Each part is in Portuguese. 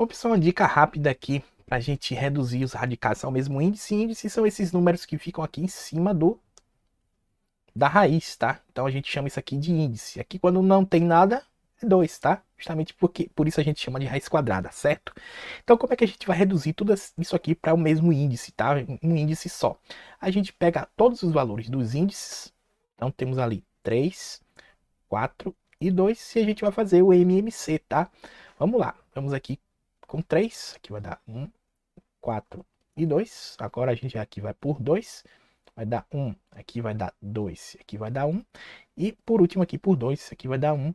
Opção dica rápida aqui para a gente reduzir os radicais ao mesmo índice. Índice são esses números que ficam aqui em cima do da raiz, tá? Então a gente chama isso aqui de índice. Aqui quando não tem nada, é 2, tá? Justamente porque por isso a gente chama de raiz quadrada, certo? Então como é que a gente vai reduzir tudo isso aqui para o mesmo índice, tá? Um índice só. A gente pega todos os valores dos índices. Então temos ali 3, 4 e 2 e a gente vai fazer o MMC, tá? Vamos lá. Vamos aqui com 3, aqui vai dar 1, 4 e 2. Agora a gente aqui vai por 2, vai dar 1, aqui vai dar 2, aqui vai dar 1. E por último aqui por 2, aqui vai dar 1,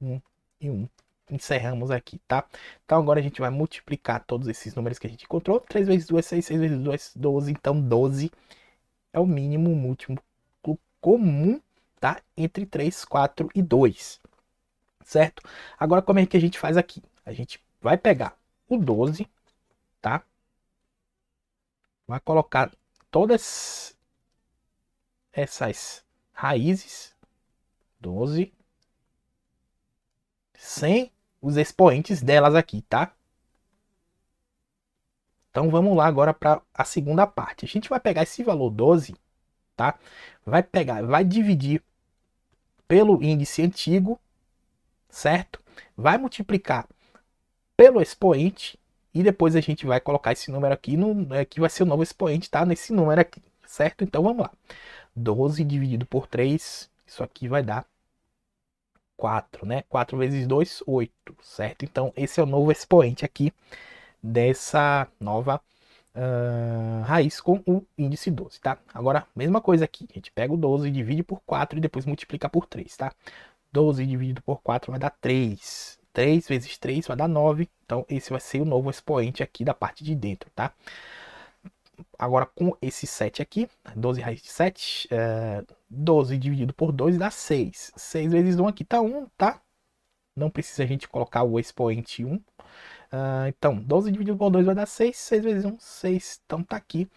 1 e 1. Encerramos aqui, tá? Então agora a gente vai multiplicar todos esses números que a gente encontrou. 3 vezes 2, 6, 6 vezes 2, 12. Então 12 é o mínimo múltiplo comum, tá? Entre 3, 4 e 2, certo? Agora como é que a gente faz aqui? A gente vai pegar o 12, tá? Vai colocar todas essas raízes, 12, sem os expoentes delas aqui, tá? Então vamos lá agora para a segunda parte. A gente vai pegar esse valor 12, tá? Vai pegar, vai dividir pelo índice antigo, certo? Vai multiplicar pelo expoente e depois a gente vai colocar esse número aqui, no, é, que vai ser o novo expoente, tá? Nesse número aqui, certo? Então vamos lá. 12 dividido por 3, isso aqui vai dar 4, né? 4 vezes 2, 8, certo? Então esse é o novo expoente aqui dessa nova uh, raiz com o índice 12, tá? Agora, mesma coisa aqui, a gente pega o 12, divide por 4 e depois multiplica por 3, tá? 12 dividido por 4 vai dar 3, 3 vezes 3 vai dar 9. Então, esse vai ser o novo expoente aqui da parte de dentro, tá? Agora, com esse 7 aqui, 12 raiz de 7, é, 12 dividido por 2 dá 6. 6 vezes 1 aqui tá 1, tá? Não precisa a gente colocar o expoente 1. Uh, ah, então, 12 dividido por 2 vai dar 6. 6 vezes 1, 6. Então, tá aqui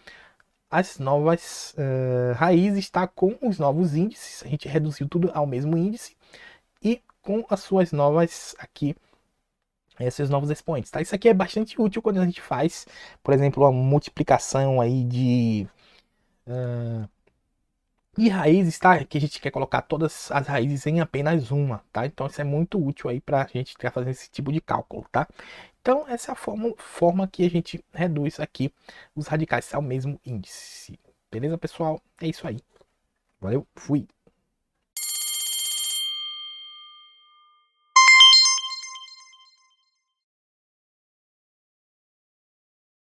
as novas uh, raízes, tá? Com os novos índices. A gente reduziu tudo ao mesmo índice. E com as suas novas aqui esses eh, novos expoentes, tá? Isso aqui é bastante útil quando a gente faz, por exemplo, uma multiplicação aí de uh, ah, e raízes, tá? Que a gente quer colocar todas as raízes em apenas uma, tá? Então isso é muito útil aí para a gente quer tá fazer esse tipo de cálculo, tá? Então essa é a forma, forma que a gente reduz aqui os radicais ao mesmo índice. Beleza, pessoal? É isso aí. Valeu, fui!